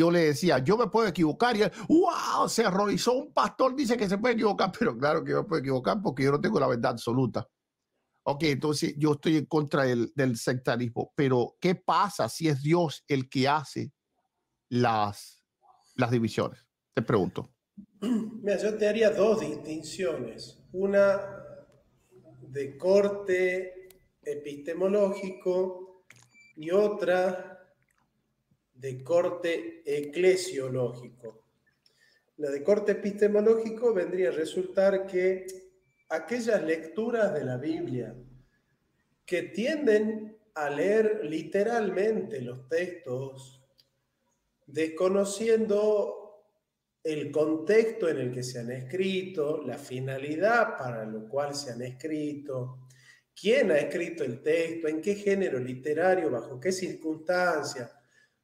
yo le decía, yo me puedo equivocar, y él, wow, se horrorizó, un pastor dice que se puede equivocar, pero claro que yo me puedo equivocar porque yo no tengo la verdad absoluta. Ok, entonces yo estoy en contra del, sectarismo, pero ¿qué pasa si es Dios el que hace las, las divisiones? Te pregunto. me yo te haría dos distinciones. Una de corte epistemológico y otra de corte eclesiológico. La de corte epistemológico vendría a resultar que aquellas lecturas de la Biblia que tienden a leer literalmente los textos, desconociendo el contexto en el que se han escrito, la finalidad para lo cual se han escrito, quién ha escrito el texto, en qué género literario, bajo qué circunstancias,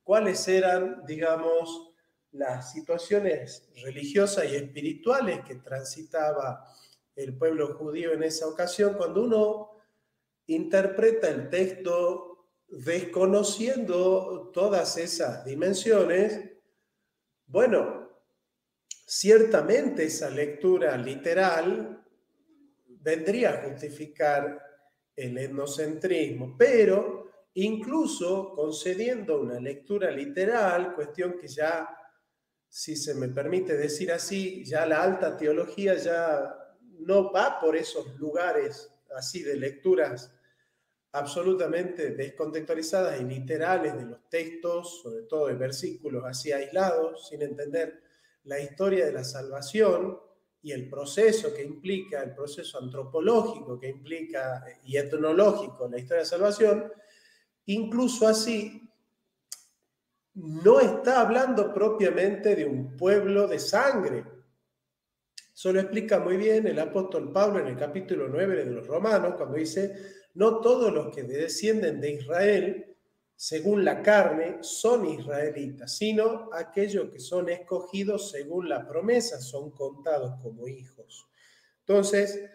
cuáles eran, digamos, las situaciones religiosas y espirituales que transitaba el pueblo judío en esa ocasión, cuando uno interpreta el texto desconociendo todas esas dimensiones, bueno, ciertamente esa lectura literal vendría a justificar el etnocentrismo, pero incluso concediendo una lectura literal, cuestión que ya, si se me permite decir así, ya la alta teología ya no va por esos lugares así de lecturas absolutamente descontextualizadas y literales de los textos, sobre todo de versículos así aislados, sin entender la historia de la salvación y el proceso que implica, el proceso antropológico que implica y etnológico la historia de la salvación, Incluso así, no está hablando propiamente de un pueblo de sangre. Eso lo explica muy bien el apóstol Pablo en el capítulo 9 de los Romanos, cuando dice, no todos los que descienden de Israel, según la carne, son israelitas, sino aquellos que son escogidos según la promesa, son contados como hijos. Entonces,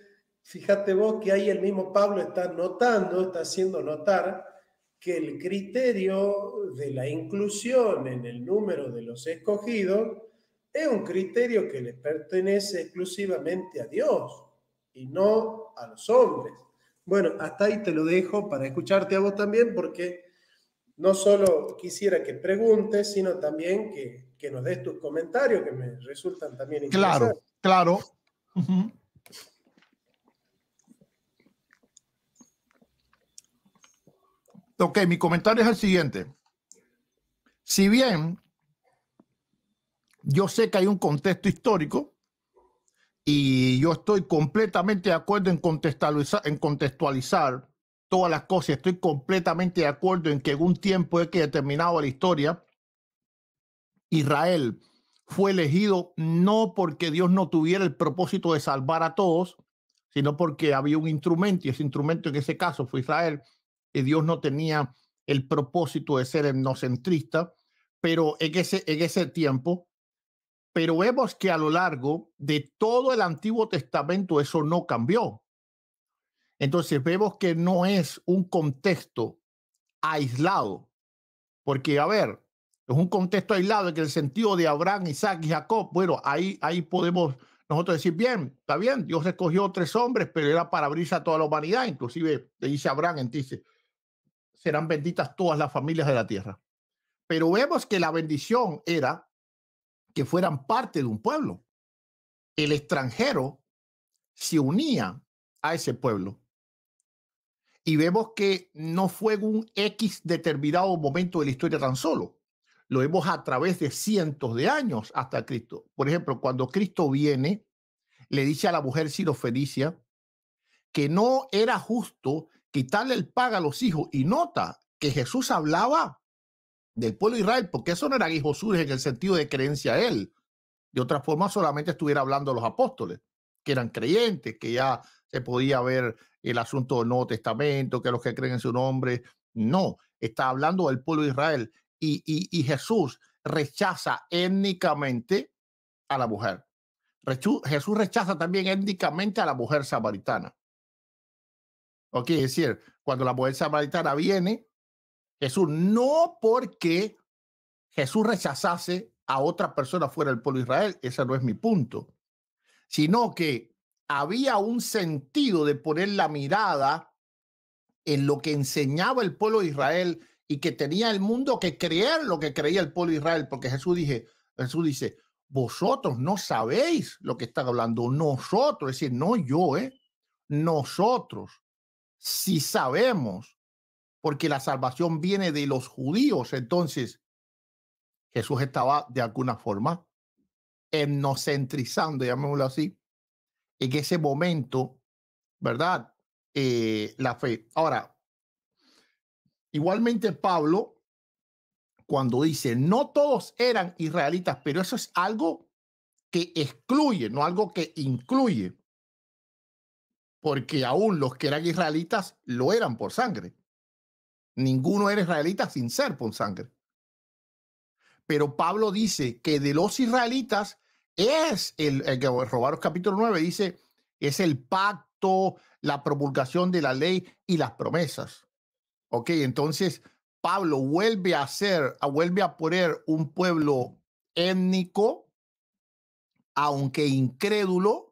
fíjate vos que ahí el mismo Pablo está notando, está haciendo notar que el criterio de la inclusión en el número de los escogidos es un criterio que le pertenece exclusivamente a Dios y no a los hombres. Bueno, hasta ahí te lo dejo para escucharte a vos también, porque no solo quisiera que preguntes, sino también que, que nos des tus comentarios, que me resultan también interesantes. Claro, claro. Ok, mi comentario es el siguiente. Si bien yo sé que hay un contexto histórico y yo estoy completamente de acuerdo en contextualizar, en contextualizar todas las cosas, estoy completamente de acuerdo en que en un tiempo es que determinado la historia, Israel fue elegido no porque Dios no tuviera el propósito de salvar a todos, sino porque había un instrumento y ese instrumento en ese caso fue Israel que Dios no tenía el propósito de ser etnocentrista, pero en ese, en ese tiempo, pero vemos que a lo largo de todo el Antiguo Testamento eso no cambió. Entonces vemos que no es un contexto aislado, porque a ver, es un contexto aislado en el sentido de Abraham, Isaac y Jacob. Bueno, ahí, ahí podemos nosotros decir, bien, está bien, Dios escogió tres hombres, pero era para abrirse a toda la humanidad. Inclusive le dice Abraham, dice, serán benditas todas las familias de la tierra. Pero vemos que la bendición era que fueran parte de un pueblo. El extranjero se unía a ese pueblo. Y vemos que no fue un X determinado momento de la historia tan solo. Lo vemos a través de cientos de años hasta Cristo. Por ejemplo, cuando Cristo viene, le dice a la mujer Felicia que no era justo quitarle el pago a los hijos. Y nota que Jesús hablaba del pueblo de Israel, porque eso no era hijos suyos en el sentido de creencia a él. De otra forma, solamente estuviera hablando a los apóstoles, que eran creyentes, que ya se podía ver el asunto del Nuevo Testamento, que los que creen en su nombre. No, está hablando del pueblo de Israel. Y, y Jesús rechaza étnicamente a la mujer. Jesús rechaza también étnicamente a la mujer samaritana. Ok, es decir, cuando la mujer samaritana viene, Jesús no porque Jesús rechazase a otra persona fuera del pueblo Israel, ese no es mi punto, sino que había un sentido de poner la mirada en lo que enseñaba el pueblo de Israel y que tenía el mundo que creer lo que creía el pueblo Israel, porque Jesús, Jesús dice, vosotros no sabéis lo que están hablando, nosotros, es decir, no yo, ¿eh? nosotros si sabemos, porque la salvación viene de los judíos, entonces Jesús estaba de alguna forma etnocentrizando, llamémoslo así, en ese momento, ¿verdad? Eh, la fe. Ahora, igualmente Pablo, cuando dice, no todos eran israelitas, pero eso es algo que excluye, no algo que incluye porque aún los que eran israelitas lo eran por sangre. Ninguno era israelita sin ser por sangre. Pero Pablo dice que de los israelitas es el, eh, que capítulo 9 dice, es el pacto, la promulgación de la ley y las promesas. Ok, entonces Pablo vuelve a hacer, vuelve a poner un pueblo étnico, aunque incrédulo,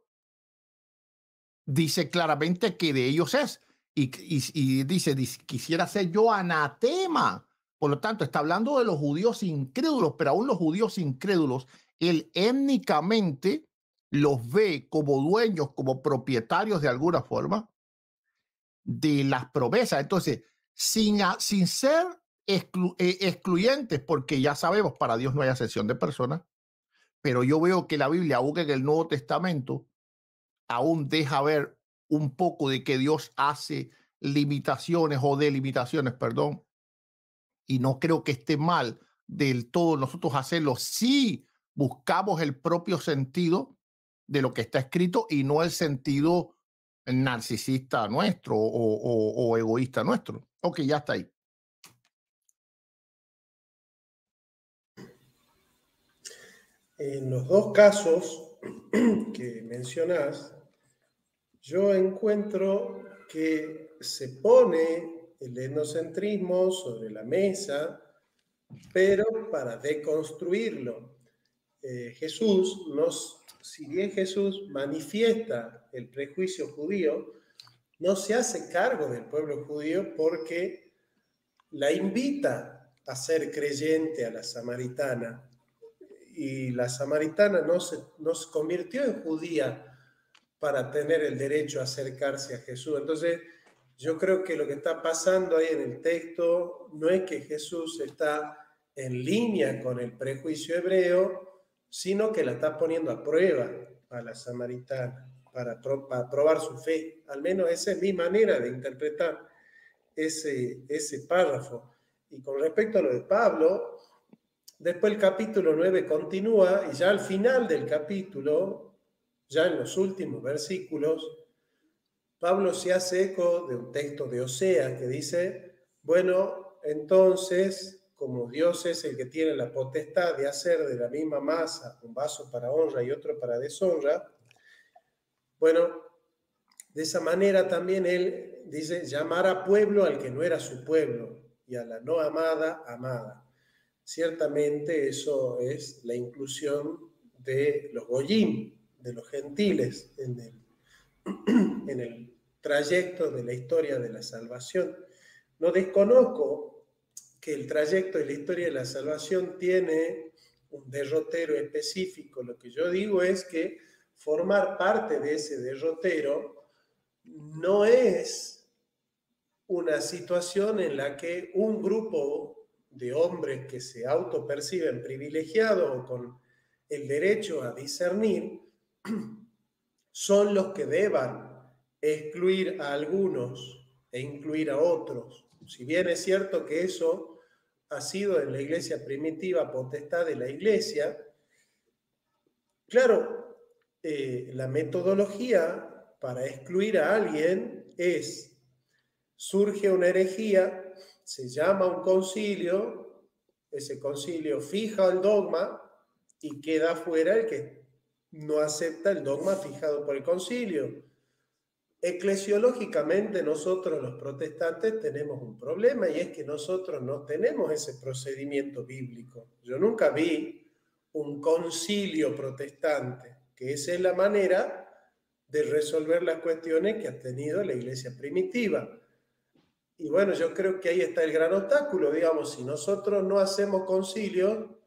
dice claramente que de ellos es. Y, dice, quisiera ser yo anatema. Por lo tanto, está hablando de los judíos incrédulos, pero aún los judíos incrédulos, él étnicamente los ve como dueños, como propietarios de alguna forma de las promesas. Entonces, sin, sin ser eh, excluyentes, porque ya sabemos, para Dios no hay ascensión de personas, pero yo veo que la Biblia, aunque en el Nuevo Testamento, aún deja ver un poco de que Dios hace limitaciones o delimitaciones, perdón. Y no creo que esté mal del todo nosotros hacerlo si buscamos el propio sentido de lo que está escrito y no el sentido narcisista nuestro o, egoísta nuestro. Ok, ya está ahí. En los dos casos que mencionas, yo encuentro que se pone el etnocentrismo sobre la mesa, pero para deconstruirlo. Eh, Jesús si bien Jesús manifiesta el prejuicio judío, no se hace cargo del pueblo judío porque la invita a ser creyente a la samaritana. Y la samaritana no se, no se convirtió en judía para tener el derecho a acercarse a Jesús. Entonces, yo creo que lo que está pasando ahí en el texto no es que Jesús está en línea con el prejuicio hebreo, sino que la está poniendo a prueba a la samaritana para, probar su fe. Al menos esa es mi manera de interpretar ese, ese párrafo. Y con respecto a lo de Pablo, después el capítulo 9 continúa y ya al final del capítulo ya en los últimos versículos, Pablo se hace eco de un texto de Osea que dice, bueno, entonces, como Dios es el que tiene la potestad de hacer de la misma masa un vaso para honra y otro para deshonra, bueno, de esa manera también él dice, llamar a pueblo al que no era su pueblo y a la no amada, amada. Ciertamente eso es la inclusión de los goyim, de los gentiles en el, en el trayecto de la historia de la salvación. No desconozco que el trayecto de la historia de la salvación tiene un derrotero específico. Lo que yo digo es que formar parte de ese derrotero no es una situación en la que un grupo de hombres que se autoperciben privilegiados o con el derecho a discernir son los que deban excluir a algunos e incluir a otros. Si bien es cierto que eso ha sido en la iglesia primitiva potestad de la iglesia, claro, eh, la metodología para excluir a alguien es, surge una herejía, se llama un concilio, ese concilio fija el dogma y queda fuera el que no acepta el dogma fijado por el concilio. Eclesiológicamente nosotros los protestantes tenemos un problema y es que nosotros no tenemos ese procedimiento bíblico. Yo nunca vi un concilio protestante, que esa es la manera de resolver las cuestiones que ha tenido la iglesia primitiva. Y bueno, yo creo que ahí está el gran obstáculo, digamos, si nosotros no hacemos concilio,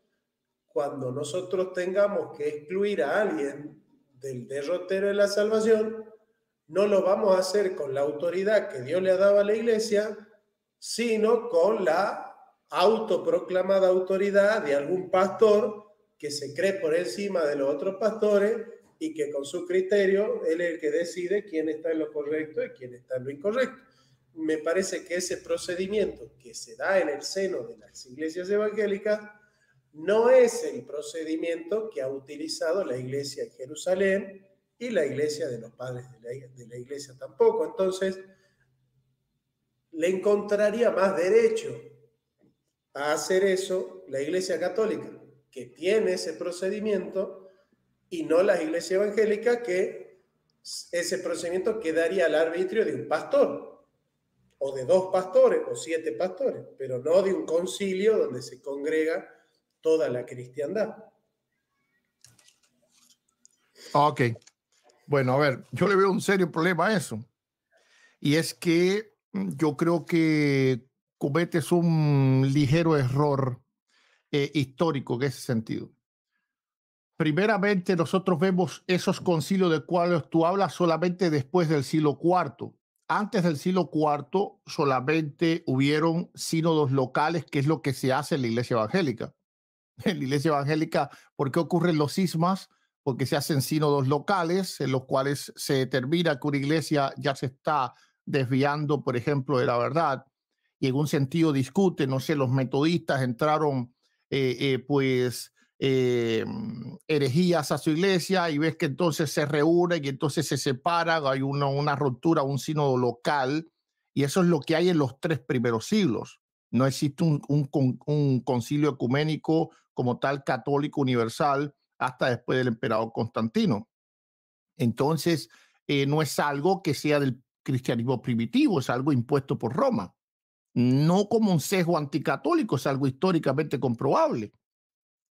cuando nosotros tengamos que excluir a alguien del derrotero de la salvación, no lo vamos a hacer con la autoridad que Dios le ha dado a la iglesia, sino con la autoproclamada autoridad de algún pastor que se cree por encima de los otros pastores y que con su criterio él es el que decide quién está en lo correcto y quién está en lo incorrecto. Me parece que ese procedimiento que se da en el seno de las iglesias evangélicas no es el procedimiento que ha utilizado la iglesia de Jerusalén y la iglesia de los padres de la, de la iglesia tampoco. Entonces, le encontraría más derecho a hacer eso la iglesia católica, que tiene ese procedimiento, y no la iglesia evangélica, que ese procedimiento quedaría al arbitrio de un pastor, o de dos pastores, o siete pastores, pero no de un concilio donde se congrega toda la cristiandad. Ok. Bueno, a ver, yo le veo un serio problema a eso. Y es que mm, yo creo que cometes un ligero error eh, histórico en ese sentido. Primeramente, nosotros vemos esos concilios de cuales tú hablas solamente después del siglo IV. Antes del siglo IV solamente hubieron sínodos locales, que es lo que se hace en la iglesia evangélica en la iglesia evangélica, por qué ocurren los sismas? porque se hacen sínodos locales en los cuales se determina que una iglesia ya se está desviando, por ejemplo, de la verdad. Y en un sentido discute, no sé, los metodistas entraron, eh, eh, pues, eh, herejías a su iglesia y ves que entonces se reúne, y entonces se separa, hay una, una ruptura, un sínodo local. Y eso es lo que hay en los tres primeros siglos. No existe un concilio ecuménico como tal católico universal hasta después del emperador Constantino. Entonces, eh, no es algo que sea del cristianismo primitivo, es algo impuesto por Roma. No como un sesgo anticatólico, es algo históricamente comprobable.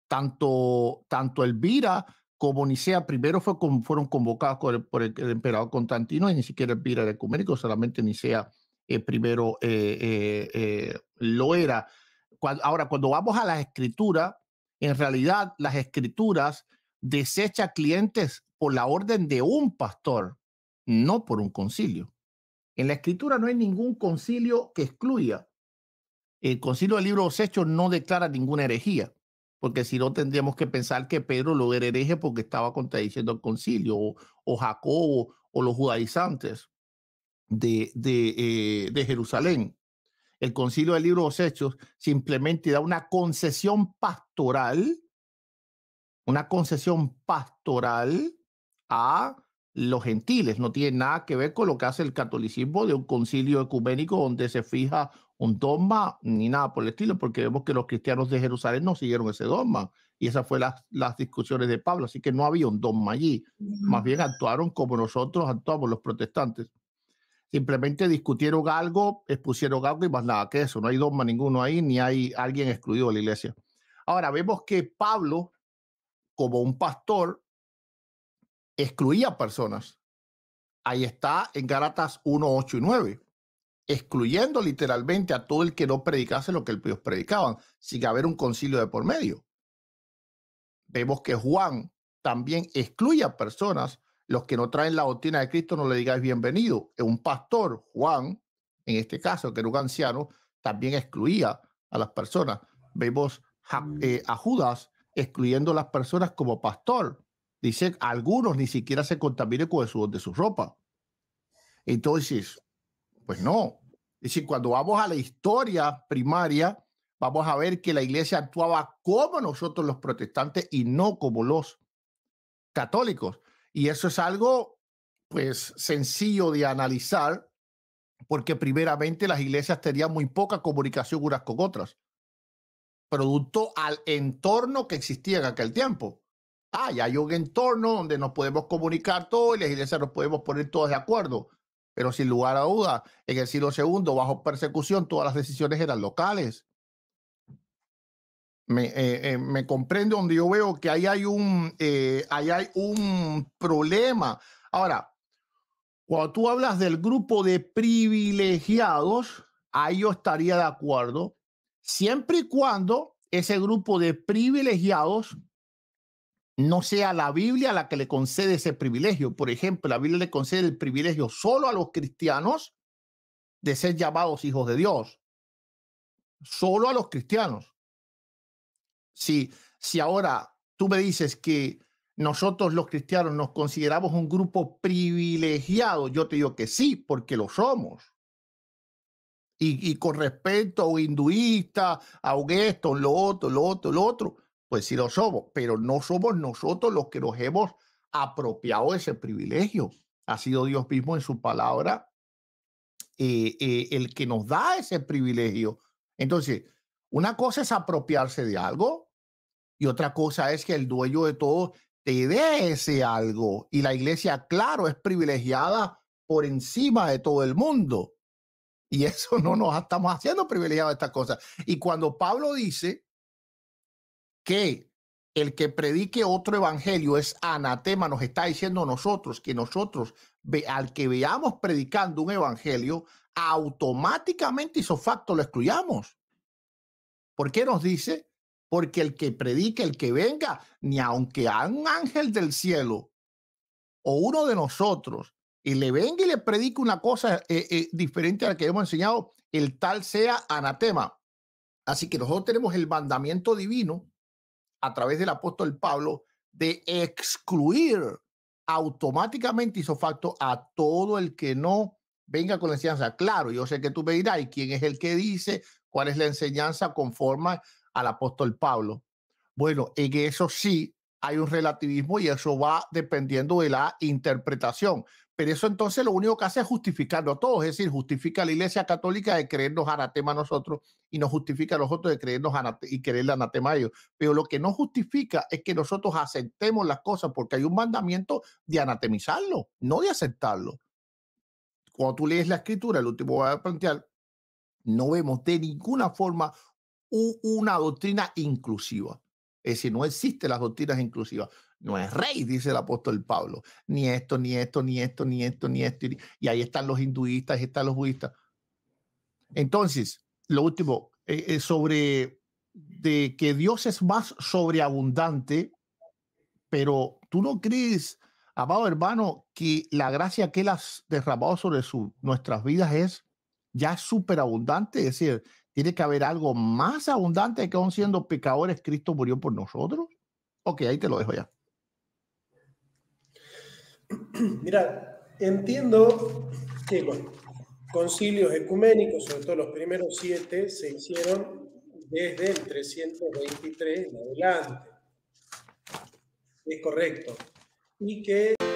Tanto, tanto Elvira como Nicea primero fue fueron convocados por, el, emperador Constantino y ni siquiera Elvira era ecuménico, solamente Nicea eh, primero eh, lo era. ahora, cuando vamos a las escrituras, en realidad, las escrituras desecha clientes por la orden de un pastor, no por un concilio. En la escritura no hay ningún concilio que excluya. El concilio del libro de los Hechos no declara ninguna herejía, porque si no tendríamos que pensar que Pedro lo era hereje porque estaba contradiciendo el concilio, o, Jacobo, o los judaizantes de eh, Jerusalén el concilio del libro de los hechos simplemente da una concesión pastoral, una concesión pastoral a los gentiles. No tiene nada que ver con lo que hace el catolicismo de un concilio ecuménico donde se fija un dogma ni nada por el estilo, porque vemos que los cristianos de Jerusalén no siguieron ese dogma. Y esas fueron las, las discusiones de Pablo, así que no había un dogma allí. Más bien actuaron como nosotros actuamos los protestantes. Simplemente discutieron algo, expusieron algo y más nada que eso. No hay dogma ninguno ahí, ni hay alguien excluido de la iglesia. Ahora vemos que Pablo, como un pastor, excluía personas. Ahí está en Galatas 1, 8 y 9, excluyendo literalmente a todo el que no predicase lo que ellos predicaban, sin haber un concilio de por medio. Vemos que Juan también excluye a personas los que no traen la doctrina de Cristo no le digáis bienvenido. Un pastor, Juan, en este caso, que era un anciano, también excluía a las personas. Vemos mm. eh, a, Judas excluyendo a las personas como pastor. Dice, algunos ni siquiera se contaminen con el sudor de su ropa. Entonces, pues no. y si cuando vamos a la historia primaria, vamos a ver que la iglesia actuaba como nosotros los protestantes y no como los católicos. Y eso es algo, pues, sencillo de analizar, porque primeramente las iglesias tenían muy poca comunicación unas con otras, producto al entorno que existía en aquel tiempo. Ah, ya hay un entorno donde nos podemos comunicar todo y las iglesias nos podemos poner todos de acuerdo. Pero sin lugar a duda, en el siglo II, bajo persecución, todas las decisiones eran locales. Eh, eh, me, comprende donde yo veo que ahí hay un, eh, ahí hay un problema. Ahora, cuando tú hablas del grupo de privilegiados, ahí yo estaría de acuerdo, siempre y cuando ese grupo de privilegiados no sea la Biblia la que le concede ese privilegio. Por ejemplo, la Biblia le concede el privilegio solo a los cristianos de ser llamados hijos de Dios. Solo a los cristianos. Si, si ahora tú me dices que nosotros los cristianos nos consideramos un grupo privilegiado, yo te digo que sí, porque lo somos. Y, con respecto a un hinduista, a un lo otro, lo otro, lo otro, pues sí lo somos, pero no somos nosotros los que nos hemos apropiado ese privilegio. Ha sido Dios mismo en su palabra eh, eh, el que nos da ese privilegio. Entonces, una cosa es apropiarse de algo y otra cosa es que el dueño de todo te dé ese algo. Y la iglesia, claro, es privilegiada por encima de todo el mundo. Y eso no nos estamos haciendo privilegiados estas cosa Y cuando Pablo dice que el que predique otro evangelio es anatema, nos está diciendo nosotros que nosotros, al que veamos predicando un evangelio, automáticamente hizo facto lo excluyamos. ¿Por qué nos dice? Porque el que predique, el que venga, ni aunque a un ángel del cielo o uno de nosotros y le venga y le predique una cosa eh, eh, diferente a la que hemos enseñado, el tal sea anatema. Así que nosotros tenemos el mandamiento divino a través del apóstol Pablo de excluir automáticamente y facto a todo el que no venga con la enseñanza. Claro, yo sé que tú me dirás, ¿y quién es el que dice ¿Cuál es la enseñanza conforme al apóstol Pablo? Bueno, en eso sí hay un relativismo y eso va dependiendo de la interpretación. Pero eso entonces lo único que hace es justificarlo a todos, es decir, justifica a la Iglesia Católica de creernos anatema a nosotros y nos justifica a nosotros de creernos y creerle anatema a ellos. Pero lo que no justifica es que nosotros aceptemos las cosas porque hay un mandamiento de anatemizarlo, no de aceptarlo. Cuando tú lees la escritura, el último voy a plantear, no vemos de ninguna forma una doctrina inclusiva. Es decir, no existen las doctrinas inclusivas. No es rey, dice el apóstol Pablo. Ni esto, ni esto, ni esto, ni esto, ni esto. Y ahí están los hinduistas, ahí están los budistas. Entonces, lo último, eh, eh, sobre de que Dios es más sobreabundante, pero tú no crees, amado hermano, que la gracia que Él ha derramado sobre nuestras vidas es ya súper abundante, es decir, tiene que haber algo más abundante que aún siendo pecadores, Cristo murió por nosotros. Ok, ahí te lo dejo ya. Mira, entiendo que los concilios ecuménicos, sobre todo los primeros siete, se hicieron desde el 323 en adelante. Es correcto. Y que.